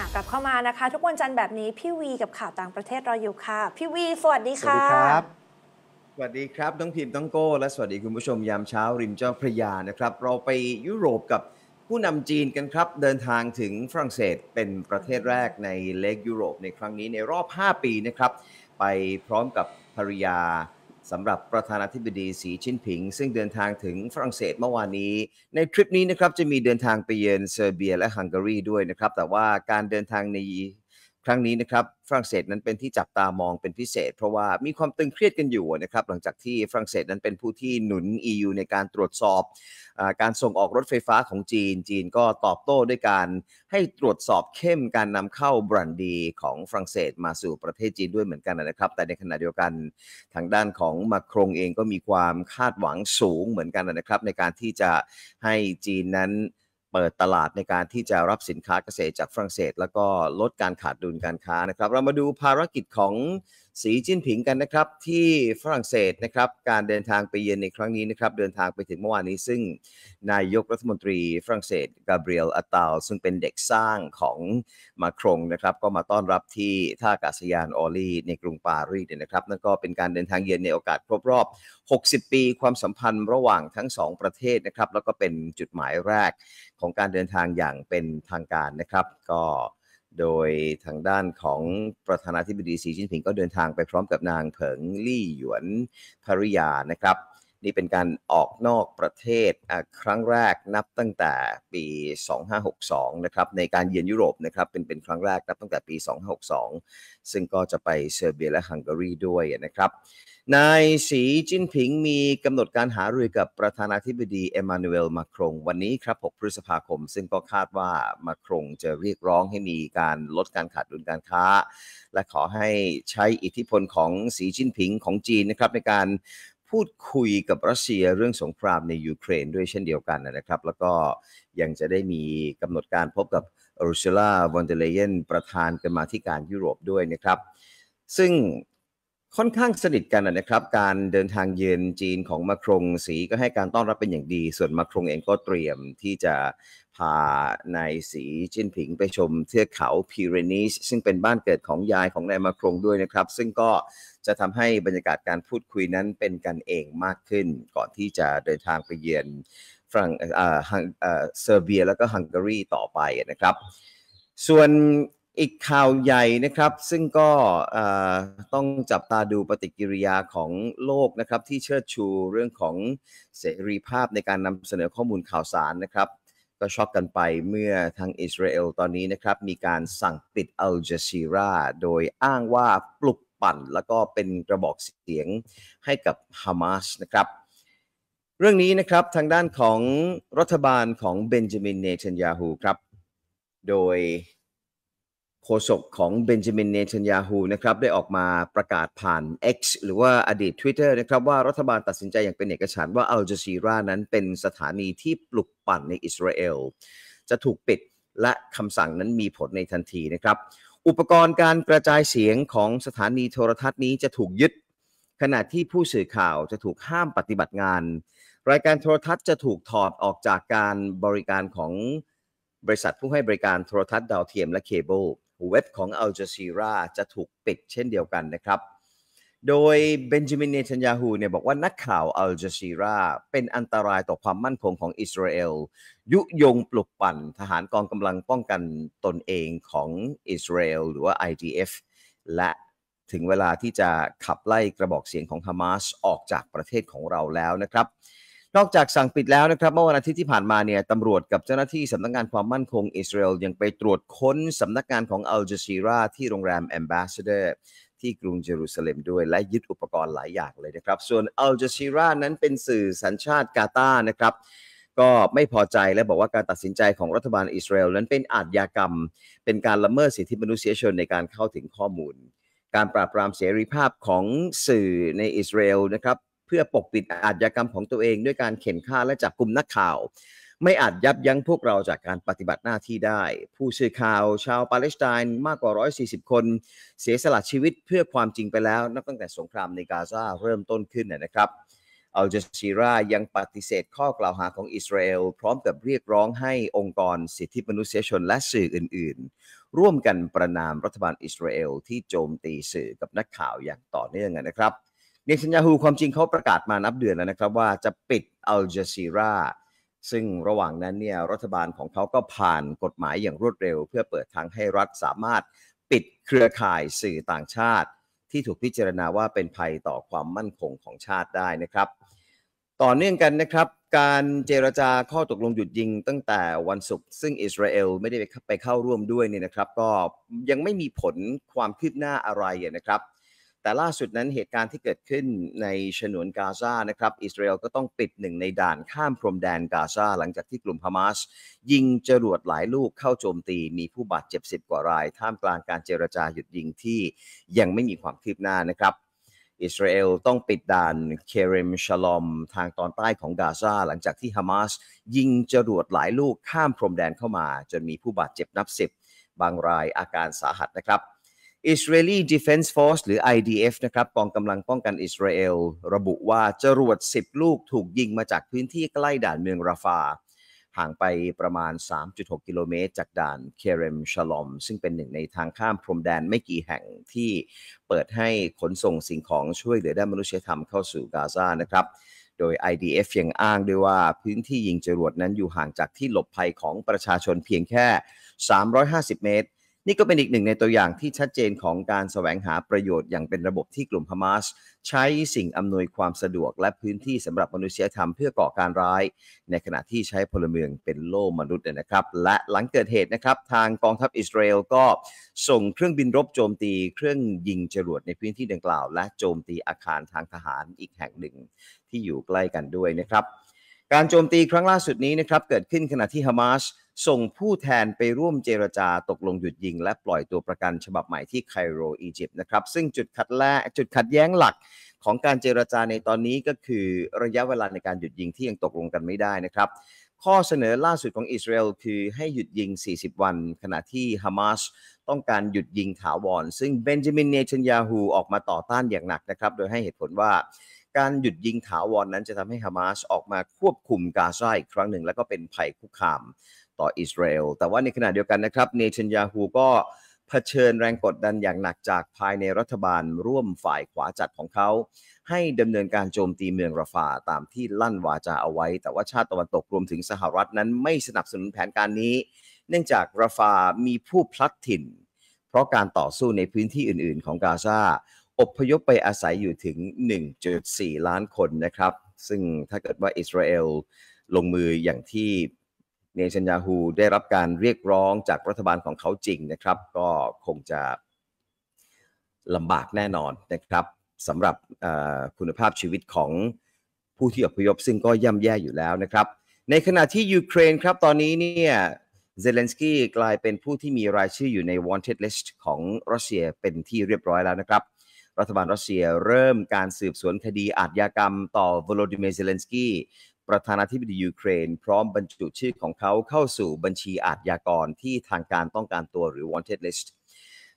กลับเข้ามานะคะทุกวันจันทร์แบบนี้พี่วี กับข่าวต่างประเทศรออยู่ค่ะพี่วีสวัสดีค่ะสวัสดีครับสวัสดีครับต้องพิมพ์ต้องโก้และสวัสดีคุณผู้ชมยามเช้าริมเจ้าพระยานะครับ เราไปยุโรปกับผู้นำจีนกันครับ เดินทางถึงฝรั่งเศสเป็นประเทศแรกในเลกยุโรปในครั้งนี้ในรอบ 5 ปีนะครับ ไปพร้อมกับภรรยาสำหรับประธานาธิบดีสีชิ้นผิง ซึ่งเดินทางถึงฝรั่งเศสเมื่อวานนี้ ในทริปนี้นะครับจะมีเดินทางไปเยือนเซอร์เบียและฮังการีด้วยนะครับแต่ว่าการเดินทางในครั้งนี้นะครับฝรั่งเศสนั้นเป็นที่จับตามองเป็นพิเศษ เพราะว่ามีความตึงเครียดกันอยู่นะครับหลังจากที่ฝรั่งเศสนั้นเป็นผู้ที่หนุน EU ในการตรวจสอบอการส่งออกรถไฟฟ้าของจีน จีนก็ตอบโต้ด้วยการให้ตรวจสอบเข้มการนำเข้าบรันดีของฝรั่งเศสมาสู่ประเทศจีนด้วยเหมือนกันนะครับ แต่ในขณะเดียวกันทางด้านของมาครงเองก็มีความคาดหวังสูงเหมือนกันนะครับ ในการที่จะให้จีนนั้นเปิดตลาดในการที่จะรับสินค้าเกษตรจากฝรั่งเศส แล้วก็ลดการขาดดุลการค้านะครับ เรามาดูภารกิจของสีจิ้นผิงกันนะครับที่ฝรั่งเศสนะครับการเดินทางไปเยือนในครั้งนี้นะครับเดินทางไปถึงเมื่อวานนี้ ซึ่งนายกรัฐมนตรีฝรั่งเศส กาเบรียลอาตาลซึ่งเป็นเด็กสร้างของมาครงนะครับก็มาต้อนรับที่ท่าอากาศยานออลีในกรุงปารีสนนะครับนั่นก็เป็นการเดินทางเยือนในโอกาสครบรอบ 60 ปีความสัมพันธ์ระหว่างทั้ง 2 ประเทศนะครับแล้วก็เป็นจุดหมายแรกของการเดินทางอย่างเป็นทางการนะครับ ก็โดยทางด้านของประธานาธิบดีสีจิ้นผิงก็เดินทางไปพร้อมกับนางเผิงลี่หยวนภริยานะครับนี่เป็นการออกนอกประเทศครั้งแรกนับตั้งแต่ปี 2562นะครับในการเยือนยุโรปนะครับเป็นเป็นครั้งแรกนับตั้งแต่ปี 2562 ซึ่งก็จะไปเซอร์เบียและฮังการีด้วยนะครับนายสีจิ้นผิงมีกำหนดการหารือกับประธานาธิบดีเอมานูเอลมาครง วันนี้ครับ6พฤษภาคม ซึ่งก็คาดว่ามาครงจะเรียกร้องให้มีการลดการขาดดุลการค้า และขอให้ใช้อิทธิพลของสีจิ้นผิงของจีนนะครับในการพูดคุยกับรัสเซียเรื่องสงครามในยูเครนด้วยเช่นเดียวกันนะครับแล้วก็ยังจะได้มีกำหนดการพบกับอรูเล่าวอนเดเลเยนประธานกรรมาธิการยุโรปด้วยนะครับซึ่งค่อนข้างสนิทกันนะครับ การเดินทางเยือนจีนของมาครงสีก็ให้การต้อนรับเป็นอย่างดี ส่วนมาครงเองก็เตรียมที่จะพานายสีจิ้นผิงไปชมเทือกเขาพีเรนีสซึ่งเป็นบ้านเกิดของยายของนายมาครงด้วยนะครับ ซึ่งก็จะทำให้บรรยากาศการพูดคุยนั้นเป็นกันเองมากขึ้น ก่อนที่จะเดินทางไปเยือนฝรั่งเซอร์เบียแล้วก็ฮังการีต่อไปนะครับ ส่วนอีกข่าวใหญ่นะครับซึ่งก็ต้องจับตาดูปฏิกิริยาของโลกนะครับ ที่เชิดชูเรื่องของเสรีภาพในการนำเสนอข้อมูลข่าวสารนะครับ ก็ช็อกกันไปเมื่อทางอิสราเอลตอนนี้นะครับ มีการสั่งปิดอัลจาซีราโดยอ้างว่าปลุกปั่น แล้วก็เป็นกระบอกเสียงให้กับฮามาสนะครับ เรื่องนี้นะครับทางด้านของรัฐบาลของเบนจามินเนทันยาฮูครับ โดยโฆษกของเบนจามินเนทันยาฮูนะครับได้ออกมาประกาศผ่าน X หรือว่าอดีต Twitter นะครับว่ารัฐบาลตัดสินใจ อย่างเป็นเอกฉันท์ว่าอัลจาซีรานั้นเป็นสถานีที่ปลุกปั่นในอิสราเอลจะถูกปิดและคำสั่งนั้นมีผลในทันทีนะครับอุปกรณ์การกระจายเสียงของสถานีโทรทัศน์นี้จะถูกยึดขณะที่ผู้สื่อข่าวจะถูกห้ามปฏิบัติงาน รายการโทรทัศน์จะถูกถอดออกจากการบริการของบริษัทผู้ให้บริการโทรทัศน์ดาวเทียมและเคเบิลเว็บของอัลจาซีราจะถูกปิดเช่นเดียวกันนะครับ โดยเบนจามินเนทันยาฮูเนี่ยบอกว่านักข่าวอัลจาซีราเป็นอันตรายต่อความมั่นคงของอิสราเอลยุยงปลุกปั่นทหารกองกำลังป้องกันตนเองของอิสราเอลหรือว่า IDF และถึงเวลาที่จะขับไล่กระบอกเสียงของฮามาส ออกจากประเทศของเราแล้วนะครับนอกจากสั่งปิดแล้วนะครับ เมื่อวันอาทิตย์ที่ผ่านมาเนี่ย ตำรวจกับเจ้าหน้าที่สำนักงานความมั่นคงอิสราเอลยังไปตรวจค้นสำนักงานของอัลจซีราที่โรงแรมแอมบาสเดอร์ ที่กรุงเยรูซาเล็มด้วยและยึดอุปกรณ์หลายอย่างเลยนะครับ ส่วนอัลจซีรานั้นเป็นสื่อสัญชาติกาตาร์นะครับ ก็ไม่พอใจและบอกว่าการตัดสินใจของรัฐบาลอิสราเอลนั้นเป็นอาชญากรรมเป็นการละเมิดสิทธิมนุษยชนในการเข้าถึงข้อมูล การปราบปรามเสรีภาพของสื่อในอิสราเอลนะครับพื่อปกปิดอาชญากรรมของตัวเองด้วยการเข็นฆ่าและจับกลุ่มนักข่าว ไม่อาจยับยั้งพวกเราจากการปฏิบัติหน้าที่ได้ ผู้สื่อข่าว ชาวปาเลสไตน์มากกว่า 140 คน เสียสละชีวิตเพื่อความจริงไปแล้วนับตั้งแต่สงครามในกาซาเริ่มต้นขึ้นนะครับอัลจาซีรายังปฏิเสธข้อกล่าวหาของอิสราเอลพร้อมกับเรียกร้องให้องค์กรสิทธิมนุษยชนและสื่ออื่นๆ ร่วมกันประนามรัฐบาลอิสราเอลที่โจมตีสื่อกับนักข่าวอย่างต่อเนื่องนะครับเนชันยาฮูความจริงเขาประกาศมานับเดือนแล้วนะครับว่าจะปิดอัลจาซีราซึ่งระหว่างนั้นเนี่ยรัฐบาลของเขาก็ผ่านกฎหมายอย่างรวดเร็ว เพื่อเปิดทางให้รัฐสามารถปิดเครือข่ายสื่อต่างชาติ ที่ถูกพิจารณาว่าเป็นภัยต่อความมั่นคงของชาติได้นะครับ ต่อเนื่องกันนะครับการเจรจาข้อตกลงหยุดยิงตั้งแต่วันศุกร์ซึ่งอิสราเอลไม่ได้ไปเข้าร่วมด้วยเนี่ยนะครับ ก็ยังไม่มีผลความคืบหน้าอะไรนะครับแต่ล่าสุดนั้นเหตุการณ์ที่เกิดขึ้นในฉนวนกาซา นะครับ อิสราเอลก็ต้องปิดหนึ่งในด่านข้ามพรมแดนกาซาหลังจากที่กลุ่มฮามาสยิงจรวดหลายลูกเข้าโจมตี มีผู้บาดเจ็บสิบกว่าราย ท่ามกลางการเจรจาหยุดยิงที่ยังไม่มีความคืบหน้านะครับ อิสราเอลต้องปิดด่านเคเรมชลอมทางตอนใต้ของกาซา หลังจากที่ฮามาสยิงจรวดหลายลูกข้ามพรมแดนเข้ามา จนมีผู้บาดเจ็บนับสิบบางรายอาการสาหัสนะครับ Israeli Defense Force หรือ IDF นะครับกองกำลังป้องกันอิสราเอลระบุว่าจรวด 10 ลูกถูกยิงมาจากพื้นที่ใกล้ด่านเมืองราฟา ห่างไปประมาณ 3.6 กิโลเมตร จากด่านเคเรมชลอมซึ่งเป็นหนึ่งในทางข้ามพรมแดนไม่กี่แห่งที่เปิดให้ขนส่งสิ่งของช่วยเหลือด้านมนุษยธรรมเข้าสู่กาซานะครับ โดย IDF ยังอ้างด้วยว่าพื้นที่ยิงจรวดนั้นอยู่ห่างจากที่หลบภัยของประชาชนเพียงแค่ 350 เมตรนี่ก็เป็นอีกหนึ่งในตัวอย่างที่ชัดเจนของการแสวงหาประโยชน์อย่างเป็นระบบที่กลุ่มฮามาสใช้สิ่งอำนวยความสะดวกและพื้นที่สำหรับมนุษยธรรมเพื่อก่อการร้ายในขณะที่ใช้พลเมืองเป็นโล่มนุษย์นะครับ และหลังเกิดเหตุนะครับทางกองทัพอิสราเอลก็ส่งเครื่องบินรบโจมตี เครื่องยิงจรวดในพื้นที่ดังกล่าวและโจมตีอาคารทางทหารอีกแห่งหนึ่งที่อยู่ใกล้กันด้วยนะครับการโจมตีครั้งล่าสุดนี้นะครับเกิดขึ้นขณะที่ฮามาสส่งผู้แทนไปร่วมเจรจาตกลงหยุดยิงและปล่อยตัวประกันฉบับใหม่ที่ไคโรอียิปต์นะครับซึ่งจุดขัดแลกจุดขัดแย้งหลักของการเจรจาในตอนนี้ก็คือระยะเวลาในการหยุดยิงที่ยังตกลงกันไม่ได้นะครับ ข้อเสนอล่าสุดของอิสราเอลคือให้หยุดยิง 40 วัน ขณะที่ฮามาสต้องการหยุดยิงถาวรซึ่งเบนจามินเนชันยาฮูออกมาต่อต้านอย่างหนักนะครับโดยให้เหตุผลว่าการหยุดยิงถาวรนนั้นจะทำให้ฮามาสออกมาควบคุมกาซาอีกครั้งหนึ่งและก็เป็นภัยคุกคามต่ออิสราเอลแต่ว่าในขณะเดียวกันนะครับเนชันยาฮูก็เผชิญแรงกดดันอย่างหนักจากภายในรัฐบาลร่วมฝ่ายขวาจัดของเขา ให้ดำเนินการโจมตีเมืองราฟาตามที่ลั่นวาจาเอาไว้ แต่ว่าชาติตะวันตกรวมถึงสหรัฐนั้นไม่สนับสนุนแผนการนี้ เนื่องจากราฟามีผู้พลัดถิ่น เพราะการต่อสู้ในพื้นที่อื่น ๆ ของกาซาอพยพไปอาศัยอยู่ถึง1.4ล้านคนนะครับ ซึ่งถ้าเกิดว่าอิสราเอลลงมืออย่างที่เนชันยาฮูได้รับการเรียกร้องจากรัฐบาลของเขาจริงนะครับ ก็คงจะลำบากแน่นอนนะครับสำหรับคุณภาพชีวิตของผู้ที่อพยพซึ่งก็ย่ำแย่อยู่แล้วนะครับ ในขณะที่ยูเครนครับตอนนี้เนี่ยเซเลนสกี้กลายเป็นผู้ที่มีรายชื่ออยู่ใน wanted list ของรัสเซียเป็นที่เรียบร้อยแล้วนะครับ รัฐบาลรัสเซียเริ่มการสืบสวนคดีอาชญากรรมต่อวลดิเมียร์เซเลนสกี้ประธานาธิบดียูเครนพร้อมบรรจุชื่อของเขาเข้าสู่บัญชีอาชญากรที่ทางการต้องการตัวหรือ wanted list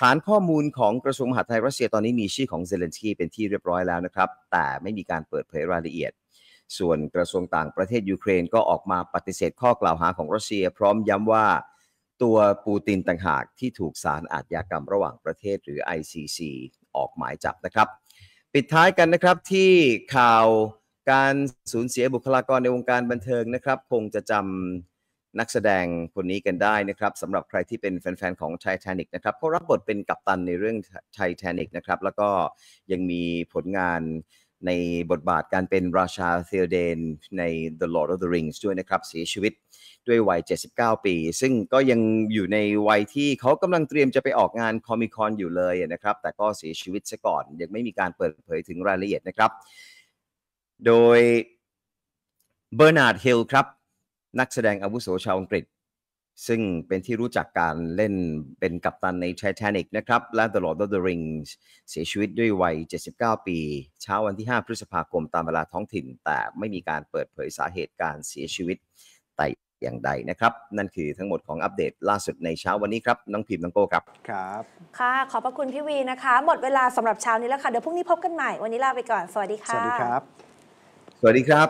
ฐานข้อมูลของกระทรวงมหาดไทยรัสเซียตอนนี้มีชื่อของเซเลนสกี้เป็นที่เรียบร้อยแล้วนะครับ แต่ไม่มีการเปิดเผยรายละเอียด ส่วนกระทรวงต่างประเทศยูเครน ก็ออกมาปฏิเสธข้อกล่าวหาของรัสเซีย พร้อมย้ำว่าตัวปูตินต่างหาก ที่ถูกศาลอาญากรรมระหว่างประเทศหรือ ICC ออกหมายจับนะครับ ปิดท้ายกันนะครับที่ข่าวการสูญเสียบุคลากรในวงการบันเทิงนะครับ คงจะจำนักแสดงคนนี้กันได้นะครับสำหรับใครที่เป็นแฟนๆของไททานิกนะครับเขารับบทเป็นกัปตันในเรื่องไททานิกนะครับ แล้วก็ยังมีผลงานในบทบาทการเป็นราชาเซียเดน ใน The Lord of the Rings ด้วยนะครับเสียชีวิตด้วยวัย 79 ปี ซึ่งก็ยังอยู่ในวัยที่เขากำลังเตรียมจะไปออกงานคอมิคอนอยู่เลยนะครับ แต่ก็เสียชีวิตซะก่อน ยังไม่มีการเปิดเผยถึงรายละเอียดนะครับโดยเบอร์นาร์ดฮิลครับนักแสดงอาวุโสชาวอังกฤษ ซึ่งเป็นที่รู้จักการเล่นเป็นกัปตันใน Titanic นะครับและ The Lord of the Rings เสียชีวิตด้วยวัย 79 ปี เช้าวันที่ 5 พฤษภาคมตามเวลาท้องถิ่น แต่ไม่มีการเปิดเผยสาเหตุการเสียชีวิตแต่อย่างใดนะครับ นั่นคือทั้งหมดของอัปเดตล่าสุดในเช้าวันนี้ครับน้องพิมพ์น้องโก้ครับครับค่ะขอบพระคุณพี่วีนะคะหมดเวลาสำหรับเช้านี้แล้วค่ะเดี๋ยวพรุ่งนี้พบกันใหม่ วันนี้ลาไปก่อนสวัสดีค่ะสวัสดีครับสวัสดีครับ